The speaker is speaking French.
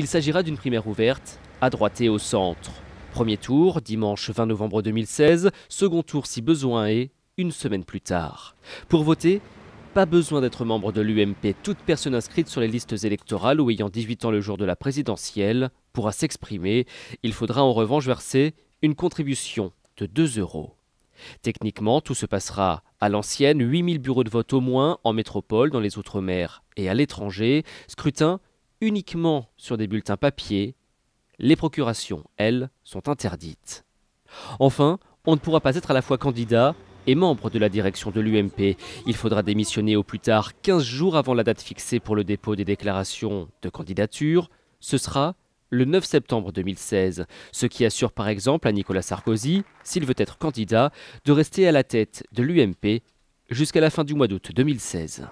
Il s'agira d'une primaire ouverte, à droite et au centre. Premier tour, dimanche 20 novembre 2016, second tour si besoin est, une semaine plus tard. Pour voter, pas besoin d'être membre de l'UMP. Toute personne inscrite sur les listes électorales ou ayant 18 ans le jour de la présidentielle pourra s'exprimer. Il faudra en revanche verser une contribution de 2 euros. Techniquement, tout se passera à l'ancienne, 8000 bureaux de vote au moins en métropole, dans les Outre-mer et à l'étranger. Scrutin uniquement sur des bulletins papier, les procurations, elles, sont interdites. Enfin, on ne pourra pas être à la fois candidat et membre de la direction de l'UMP. Il faudra démissionner au plus tard 15 jours avant la date fixée pour le dépôt des déclarations de candidature. Ce sera le 9 septembre 2016, ce qui assure par exemple à Nicolas Sarkozy, s'il veut être candidat, de rester à la tête de l'UMP jusqu'à la fin du mois d'août 2016.